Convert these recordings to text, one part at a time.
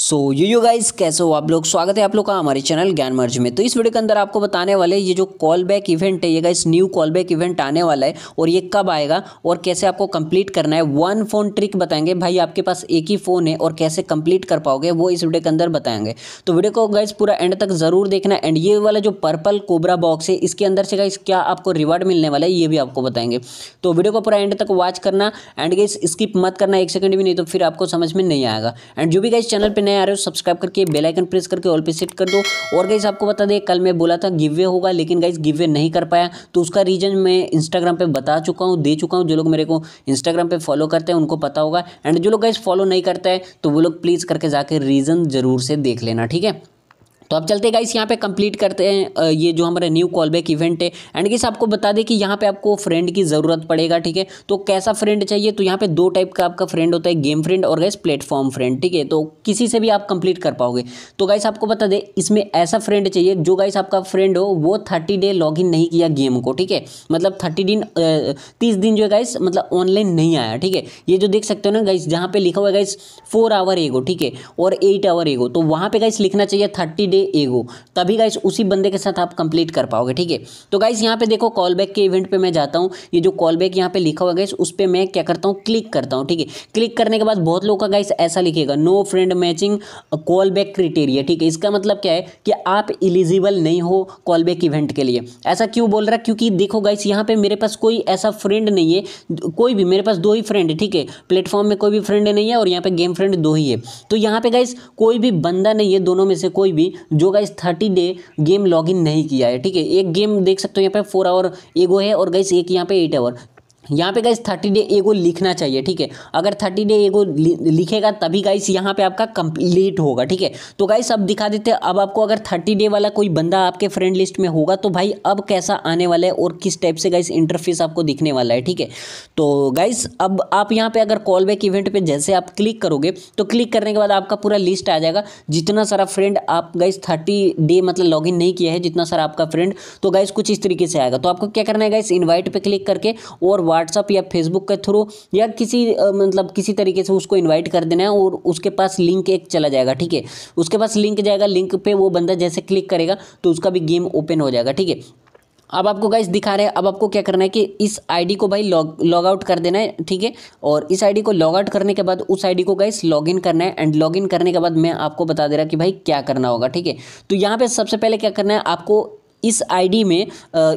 सो यो yo guys कैसे हो आप लोग स्वागत है आप लोग का हमारे चैनल ज्ञान मर्ज में तो इस वीडियो के अंदर आपको बताने वाले ये जो कॉल बैक इवेंट है ये guys new call back event आने वाला है और ये कब आएगा और कैसे आपको कंप्लीट करना है वन फ़ोन ट्रिक बताएंगे भाई आपके पास एक ही फ़ोन है और कैसे कंप्लीट कर पाओगे वो इस वीडियो के अंदर बताएंगे तो वीडियो को गाइस पूरा एंड तक ज़रूर देखना एंड ये वाला जो पर्पल कोबरा बॉक्स है इसके अंदर से गाइस क्या आपको रिवार्ड मिलने वाला है ये भी आपको बताएंगे तो वीडियो को पूरा एंड तक वॉच करना एंड गाइस स्किप मत करना एक सेकेंड भी नहीं तो फिर आपको समझ में नहीं आएगा एंड जो भी गाइस चैनल पर नए आ रहे हो सब्सक्राइब करके बेल आइकन प्रेस करके ऑल पे सेट कर दो और गाइज आपको बता दें कल मैं बोला था गिव वे होगा लेकिन गाइज गिव वे नहीं कर पाया तो उसका रीजन मैं इंस्टाग्राम पर बता चुका हूँ दे चुका हूँ जो लोग मेरे को इंस्टाग्राम पर फॉलो करते हैं उनको पता होगा एंड जो लोग गाइज फॉलो नहीं करते हैं तो वो लोग प्लीज़ करके जाकर रीज़न ज़रूर से देख लेना ठीक है तो अब चलते गाइस यहाँ पे कंप्लीट करते हैं ये जो हमारा न्यू कॉल बैक इवेंट है एंड गाइस आपको बता दें कि यहाँ पे आपको फ्रेंड की ज़रूरत पड़ेगा ठीक है तो कैसा फ्रेंड चाहिए तो यहाँ पे दो टाइप का आपका फ्रेंड होता है गेम फ्रेंड और गाइस प्लेटफॉर्म फ्रेंड ठीक है तो किसी से भी आप कंप्लीट कर पाओगे तो गाइस आपको बता दें इसमें ऐसा फ्रेंड चाहिए जो गाइस आपका फ्रेंड हो वो थर्टी डे लॉग नहीं किया गेम को ठीक है मतलब थर्टी दिन तीस दिन जो है गाइस मतलब ऑनलाइन नहीं आया ठीक है ये जो देख सकते हो ना गाइस जहाँ पे लिखा हुआ है गाइस फोर आवर एगो ठीक है और एट आवर एगो तो वहाँ पे गाइस लिखना चाहिए थर्टी डे दे एगो तभी गाइस उसी बंदे के साथ आप कंप्लीट कर पाओगे ठीक है तो गाइस यहाँ पे देखो कॉल बैक के इवेंट पे मैं जाता हूँ ये जो कॉल बैक यहाँ पे लिखा हुआ गाइस उस पर मैं क्या करता हूँ क्लिक करता हूँ ठीक है क्लिक करने के बाद बहुत लोग का गाइस ऐसा लिखेगा no friend matching call back criteria ठीक है इसका मतलब क्या है कि आप इलिजिबल नहीं हो कॉल बैक इवेंट के लिए ऐसा क्यों बोल रहा क्योंकि देखो गाइस यहाँ पे मेरे पास कोई ऐसा फ्रेंड नहीं है कोई भी मेरे पास दो ही फ्रेंड है ठीक है प्लेटफॉर्म में कोई भी फ्रेंड नहीं है और यहाँ पे गेम फ्रेंड दो ही है तो यहाँ पे गाइस कोई भी बंदा नहीं है दोनों में से कोई भी जो guys thirty day game login नहीं किया है ठीक है एक गेम देख सकते हो यहाँ पे फोर आवर एगो है और गाइस एक यहाँ पे एट आवर यहाँ पे गाइस थर्टी डे ए को लिखना चाहिए ठीक है अगर थर्टी डे ए को लिखेगा तभी गाइस यहाँ पे आपका कंप्लीट होगा ठीक है तो गाइस अब दिखा देते हैं अब आपको अगर थर्टी डे वाला कोई बंदा आपके फ्रेंड लिस्ट में होगा तो भाई अब कैसा आने वाला है और किस टाइप से गाइस इंटरफेस आपको दिखने वाला है ठीक है तो गाइस अब आप यहाँ पर अगर कॉल बैक इवेंट पर जैसे आप क्लिक करोगे तो क्लिक करने के बाद आपका पूरा लिस्ट आ जाएगा जितना सारा फ्रेंड आप गाइस थर्टी डे मतलब लॉग नहीं किया है जितना सारा आपका फ्रेंड तो गाइस कुछ इस तरीके से आएगा तो आपको क्या करना है गाइस इन्वाइट पर क्लिक करके और व्हाट्सअप या फेसबुक के थ्रू या किसी मतलब किसी तरीके से उसको इन्वाइट कर देना है और उसके पास लिंक एक चला जाएगा ठीक है उसके पास लिंक जाएगा लिंक पर वो बंदा जैसे क्लिक करेगा तो उसका भी गेम ओपन हो जाएगा ठीक है अब आपको गाइस दिखा रहे हैं अब आपको क्या करना है कि इस आईडी को भाई लॉग लॉग आउट कर देना है ठीक है और इस आईडी को लॉग आउट करने के बाद उस आईडी को गाइस लॉग इन करना है एंड लॉग इन करने के बाद मैं आपको बता दे रहा कि भाई क्या करना होगा ठीक है तो यहाँ पे सबसे पहले क्या करना है आपको इस आईडी में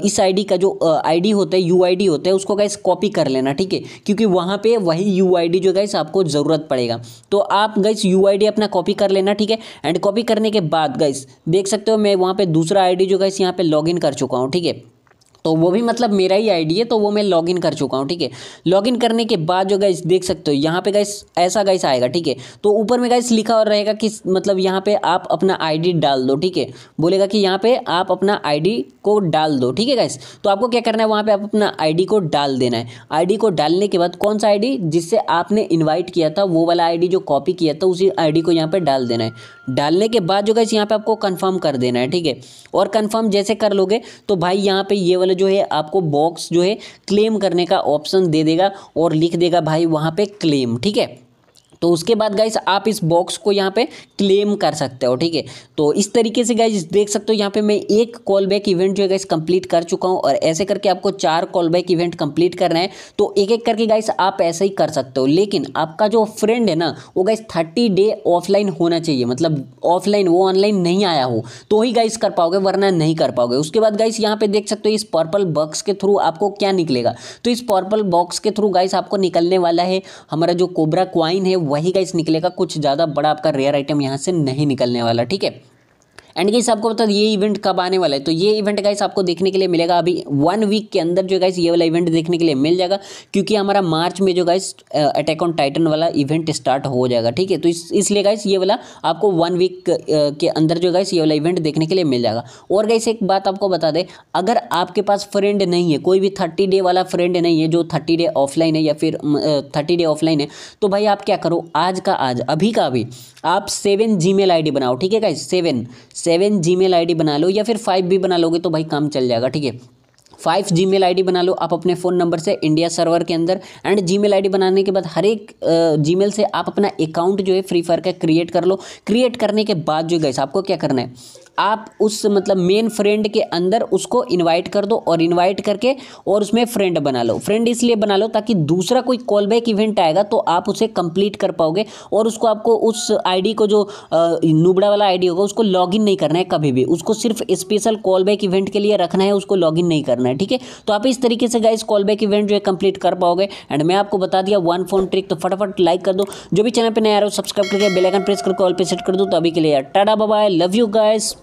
इस आईडी का जो आईडी होता है यूआईडी होता है उसको गाइस कॉपी कर लेना ठीक है क्योंकि वहाँ पे वही यूआईडी जो गाइस आपको ज़रूरत पड़ेगा तो आप गाइस यूआईडी अपना कॉपी कर लेना ठीक है एंड कॉपी करने के बाद गाइस देख सकते हो मैं वहाँ पर दूसरा आई जो गाइस यहाँ पर लॉग कर चुका हूँ ठीक है तो वो भी मतलब मेरा ही आईडी है तो वो मैं लॉगिन कर चुका हूँ ठीक है लॉगिन करने के बाद जो गाइस देख सकते हो यहाँ पे गाइस ऐसा गाइस आएगा ठीक है तो ऊपर में गाइस लिखा और रहेगा कि मतलब यहाँ पे आप अपना आईडी डाल दो ठीक है बोलेगा कि यहाँ पे आप अपना आईडी को डाल दो ठीक है गाइस तो आपको क्या करना है वहाँ पे आप अपना आईडी को डाल देना है आईडी को डालने के बाद कौन सा आईडी जिससे आपने इनवाइट किया था वो वाला आईडी जो कॉपी किया था उसी आईडी को यहाँ पे डाल देना है डालने के बाद जो गाइस यहाँ पे आपको कंफर्म कर देना है ठीक है और कंफर्म जैसे कर लोगे तो भाई यहाँ पे ये वाला जो है आपको बॉक्स जो है क्लेम करने का ऑप्शन दे देगा और लिख देगा भाई वहाँ पर क्लेम ठीक है तो उसके बाद गाइस आप इस बॉक्स को यहाँ पे क्लेम कर सकते हो ठीक है तो इस तरीके से गाइस देख सकते हो यहाँ पे मैं एक कॉल बैक इवेंट जो है गाइस कंप्लीट कर चुका हूँ और ऐसे करके आपको चार कॉल बैक इवेंट कंप्लीट करना है तो एक एक करके गाइस आप ऐसा ही कर सकते हो लेकिन आपका जो फ्रेंड है ना वो गाइस थर्टी डे ऑफलाइन होना चाहिए मतलब ऑफलाइन वो ऑनलाइन नहीं आया हो तो ही गाइस कर पाओगे वरना नहीं कर पाओगे उसके बाद गाइस यहाँ पे देख सकते हो इस पर्पल बॉक्स के थ्रू आपको क्या निकलेगा तो इस पर्पल बॉक्स के थ्रू गाइस आपको निकलने वाला है हमारा जो कोबरा क्वाइन है वही गाइस निकलेगा कुछ ज़्यादा बड़ा आपका रेयर आइटम यहाँ से नहीं निकलने वाला ठीक है एंड गाइस आपको बता ये इवेंट कब आने वाला है तो ये इवेंट गाइस आपको देखने के लिए मिलेगा अभी वन वीक के अंदर जो गाइस ये वाला इवेंट देखने के लिए मिल जाएगा क्योंकि हमारा मार्च में जो गाइस अटैक ऑन टाइटन वाला इवेंट स्टार्ट हो जाएगा ठीक है तो इस इसलिए गाइस ये वाला आपको वन वीक के अंदर जो गाइस ये वाला इवेंट देखने के लिए मिल जाएगा और गाइस एक बात आपको बता दें अगर आपके पास फ्रेंड नहीं है कोई भी थर्टी डे वाला फ्रेंड नहीं है जो थर्टी डे ऑफलाइन है या फिर थर्टी डे ऑफलाइन है तो भाई आप क्या करो आज का आज अभी का अभी आप सेवन जी मेल बनाओ ठीक है guys seven seven Gmail बना लो या फिर फाइव भी बना लोगे तो भाई काम चल जाएगा ठीक है फाइव जी मेल बना लो आप अपने फ़ोन नंबर से इंडिया सर्वर के अंदर एंड जी मेल बनाने के बाद हर एक जी मेल से आप अपना अकाउंट जो है फ्री फायर का क्रिएट कर लो क्रिएट करने के बाद जो गैस आपको क्या करना है आप उस मतलब मेन फ्रेंड के अंदर उसको इनवाइट कर दो और इनवाइट करके और उसमें फ्रेंड बना लो फ्रेंड इसलिए बना लो ताकि दूसरा कोई कॉल बैक इवेंट आएगा तो आप उसे कंप्लीट कर पाओगे और उसको आपको उस आईडी को जो नुबड़ा वाला आईडी होगा उसको लॉग नहीं करना है कभी भी उसको सिर्फ स्पेशल कॉल बैक इवेंट के लिए रखना है उसको लॉग नहीं करना है ठीक है तो आप इस तरीके से गाइस कॉल बैक इवेंट जो है कंप्लीट कर पाओगे एंड मैं आपको बता दिया वन फोन ट्रिक तो फटाफट लाइक कर दो जो भी चैनल पर नया आ रहा हो सब्सक्राइब करके बेलाइकन प्रेस करके ऑल पे सेट कर दो तो अभी के लिए टाटा बाबा लव यू गाइस